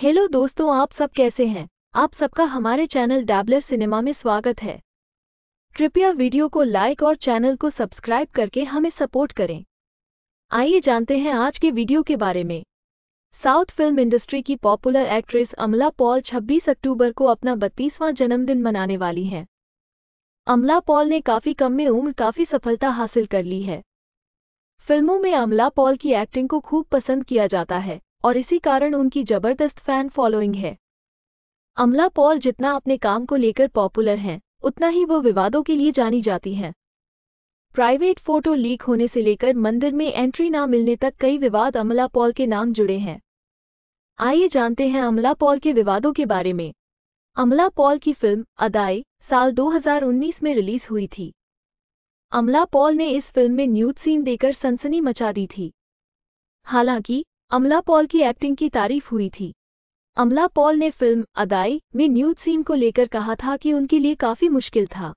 hello दोस्तों आप सब कैसे हैं आप सबका हमारे चैनल डैबलर सिनेमा में स्वागत है कृपया वीडियो को लाइक और चैनल को सब्सक्राइब करके हमें सपोर्ट करें आइए जानते हैं आज के वीडियो के बारे में साउथ फिल्म इंडस्ट्री की पॉपुलर एक्ट्रेस अमला पॉल 26 अक्टूबर को अपना बत्तीसवां जन्मदिन मनाने वाली हैं अमला पॉल ने काफ़ी कम में उम्र काफ़ी सफलता हासिल कर ली है फिल्मों में अमला पॉल की एक्टिंग को खूब पसंद किया जाता है और इसी कारण उनकी जबरदस्त फैन फॉलोइंग है अमला पॉल जितना अपने काम को लेकर पॉपुलर हैं उतना ही वो विवादों के लिए जानी जाती हैं प्राइवेट फोटो लीक होने से लेकर मंदिर में एंट्री ना मिलने तक कई विवाद अमला पॉल के नाम जुड़े हैं आइए जानते हैं अमला पॉल के विवादों के बारे में अमला पॉल की फिल्म अदाई साल 2019 में रिलीज हुई थी अमला पॉल ने इस फिल्म में न्यूट सीन देकर सनसनी मचा दी थी हालांकि अमला पॉल की एक्टिंग की तारीफ हुई थी अमला पॉल ने फिल्म अदाई में न्यूज सीन को लेकर कहा था कि उनके लिए काफ़ी मुश्किल था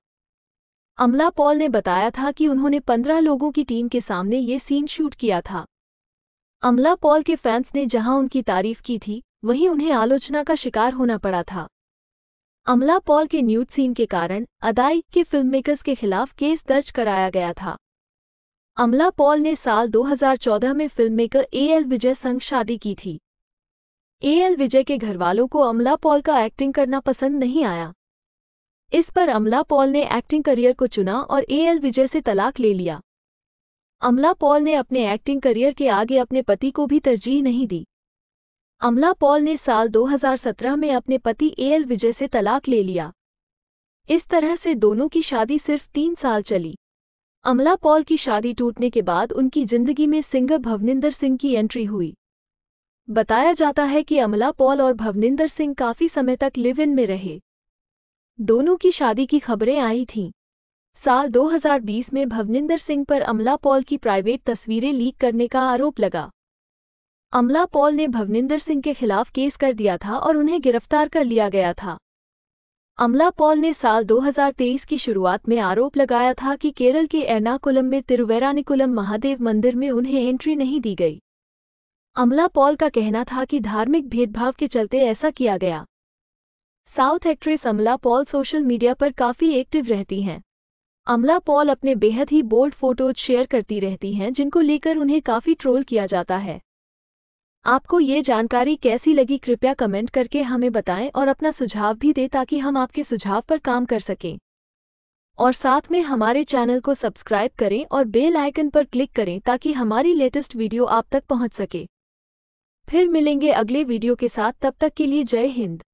अमला पॉल ने बताया था कि उन्होंने पंद्रह लोगों की टीम के सामने ये सीन शूट किया था अमला पॉल के फैंस ने जहां उनकी तारीफ की थी वहीं उन्हें आलोचना का शिकार होना पड़ा था अमला पॉल के न्यूड सीन के कारण अदाई के फिल्ममेकर्स के खिलाफ केस दर्ज कराया गया था अमला पॉल ने साल 2014 में film maker A L Vijay संग शादी की थी ए एल विजय के घरवालों को अमला पॉल का एक्टिंग करना पसंद नहीं आया इस पर अमला पॉल ने एक्टिंग करियर को चुना और ए एल विजय से तलाक ले लिया अमला पॉल ने अपने एक्टिंग करियर के आगे अपने पति को भी तरजीह नहीं दी अमला पॉल ने साल 2017 में अपने पति ए एल विजय से तलाक ले लिया इस तरह से दोनों की शादी सिर्फ तीन साल चली अमला पॉल की शादी टूटने के बाद उनकी जिंदगी में सिंगर भवनिंदर सिंह की एंट्री हुई बताया जाता है कि अमला पॉल और भवनिंदर सिंह काफी समय तक लिव इन में रहे दोनों की शादी की खबरें आई थीं साल 2020 में भवनिंदर सिंह पर अमला पॉल की प्राइवेट तस्वीरें लीक करने का आरोप लगा अमला पॉल ने भवनिंदर सिंह के खिलाफ केस कर दिया था और उन्हें गिरफ्तार कर लिया गया था अमला पॉल ने साल 2023 की शुरुआत में आरोप लगाया था कि केरल के एर्नाकुलम में तिरुवेरानिकुलम महादेव मंदिर में उन्हें एंट्री नहीं दी गई अमला पॉल का कहना था कि धार्मिक भेदभाव के चलते ऐसा किया गया south actress Amala Paul social media पर काफ़ी एक्टिव रहती हैं अमला पॉल अपने बेहद ही बोल्ड फोटोज शेयर करती रहती हैं जिनको लेकर उन्हें काफ़ी ट्रोल किया जाता है आपको ये जानकारी कैसी लगी कृपया कमेंट करके हमें बताएं और अपना सुझाव भी दें ताकि हम आपके सुझाव पर काम कर सकें और साथ में हमारे चैनल को सब्सक्राइब करें और बेल आइकन पर क्लिक करें ताकि हमारी लेटेस्ट वीडियो आप तक पहुंच सके फिर मिलेंगे अगले वीडियो के साथ तब तक के लिए जय हिंद